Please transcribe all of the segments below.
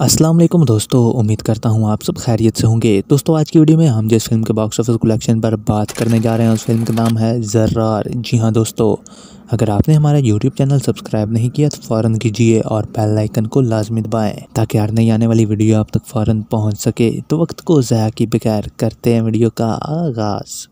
अस्सलाम वालेकुम दोस्तों उम्मीद करता हूँ आप सब खैरियत से होंगे दोस्तों आज की वीडियो में हम जिस फिल्म के बॉक्स ऑफिस कलेक्शन पर बात करने जा रहे हैं उस फिल्म का नाम है जर्रार जी हाँ दोस्तों अगर आपने हमारा YouTube चैनल सब्सक्राइब नहीं किया तो फ़ौरन कीजिए और बेल आइकन को लाजमी दबाएँ ताकि हर नई आने वाली वीडियो आप तक फ़ौरन पहुँच सके तो वक्त को ज़ाया के बगैर करते हैं वीडियो का आगाज़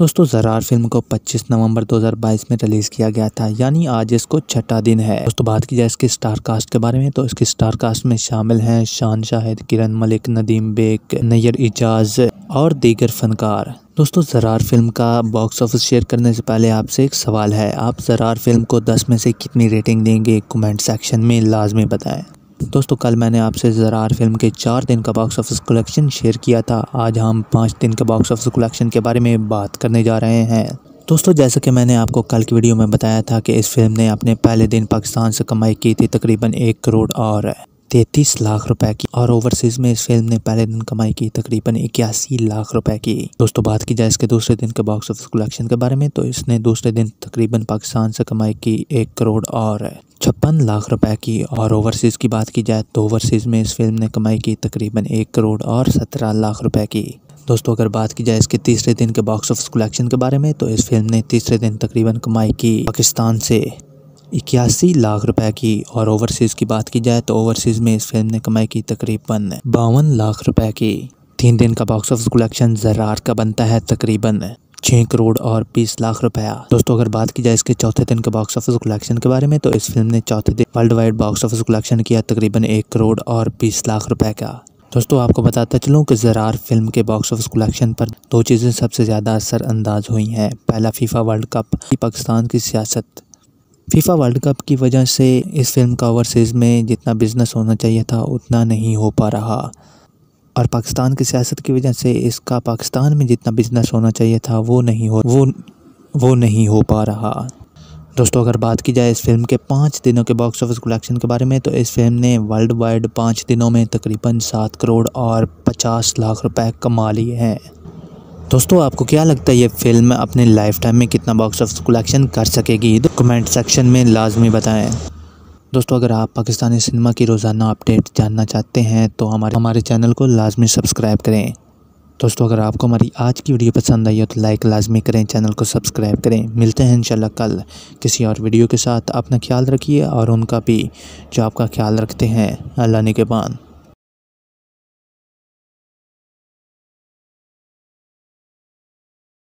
दोस्तों जरार फिल्म को 25 नवंबर 2022 में रिलीज़ किया गया था यानी आज इसको छठा दिन है दोस्तों बात की जाए इसके स्टार कास्ट के बारे में तो इसके स्टार कास्ट में शामिल हैं शान शाहिद किरण मलिक नदीम बेग नैयर इजाज और दीगर फनकार दोस्तों जरार फिल्म का बॉक्स ऑफिस शेयर करने से पहले आपसे एक सवाल है आप जरार फिल्म को दस में से कितनी रेटिंग देंगे कमेंट सेक्शन में लाजमी बताएं दोस्तों कल मैंने आपसे ज़रार फिल्म के चार दिन का बॉक्स ऑफिस कलेक्शन शेयर किया था आज हम पाँच दिन के बॉक्स ऑफिस कलेक्शन के बारे में बात करने जा रहे हैं दोस्तों जैसा कि मैंने आपको कल की वीडियो में बताया था कि इस फिल्म ने अपने पहले दिन पाकिस्तान से कमाई की थी तकरीबन एक करोड़ और तैतीस लाख रुपए की और ओवरसीज में इस फिल्म ने पहले दिन कमाई की तकरीबन इक्यासी लाख रुपए की दोस्तों बात की जाए इसके दूसरे दिन के बॉक्स ऑफिस कलेक्शन के बारे में तो इसने दूसरे दिन तकरीबन पाकिस्तान से कमाई की एक करोड़ और छप्पन लाख रुपए की और ओवरसीज़ की बात की जाए तो ओवरसीज़ में इस फिल्म ने कमाई की तकरीबन एक करोड़ और सत्रह लाख रुपए की दोस्तों अगर बात की जाए इसके तीसरे दिन के बॉक्स ऑफिस कलेक्शन के बारे में तो इस फिल्म ने तीसरे दिन तकरीबन कमाई की पाकिस्तान से इक्यासी लाख रुपए की और ओवरसीज़ की बात की जाए तो ओवरसीज़ में इस फिल्म ने कमाई की तकरीबन बावन लाख रुपए की तीन दिन का बॉक्स ऑफिस कलेक्शन जरार का बनता है तकरीबन छः करोड़ और बीस लाख रुपया दोस्तों अगर बात की जाए इसके चौथे दिन के बॉक्स ऑफिस कलेक्शन के बारे में तो इस फिल्म ने चौथे दिन world wide box office collection किया तकरीबन एक करोड़ और बीस लाख रुपए का दोस्तों आपको बताता चलूँ कि जरार फिल्म के बॉक्स ऑफिस कलेक्शन पर दो चीज़ें सबसे ज़्यादा असरअंदाज हुई हैं पहला फीफा वर्ल्ड कप पाकिस्तान की सियासत फीफा वर्ल्ड कप की वजह से इस फिल्म का ओवरसीज़ में जितना बिजनेस होना चाहिए था उतना नहीं हो पा रहा और पाकिस्तान की सियासत की वजह से इसका पाकिस्तान में जितना बिजनेस होना चाहिए था वो नहीं हो वो वो नहीं हो पा रहा दोस्तों अगर बात की जाए इस फिल्म के पाँच दिनों के बॉक्स ऑफिस कलेक्शन के बारे में तो इस फिल्म ने वर्ल्ड वाइड पाँच दिनों में तकरीबन सात करोड़ और पचास लाख रुपए कमा लिए हैं दोस्तों आपको क्या लगता है ये फिल्म अपने लाइफ टाइम में कितना बॉक्स ऑफिस कलेक्शन कर सकेगी तो कमेंट सेक्शन में लाजमी बताएँ दोस्तों अगर आप पाकिस्तानी सिनेमा की रोज़ाना अपडेट जानना चाहते हैं तो हमारे हमारे चैनल को लाजमी सब्सक्राइब करें दोस्तों अगर आपको हमारी आज की वीडियो पसंद आई हो तो लाइक लाजमी करें चैनल को सब्सक्राइब करें मिलते हैं इंशाल्लाह कल किसी और वीडियो के साथ अपना ख्याल रखिए और उनका भी जो आपका ख्याल रखते हैं अल्लाह बाद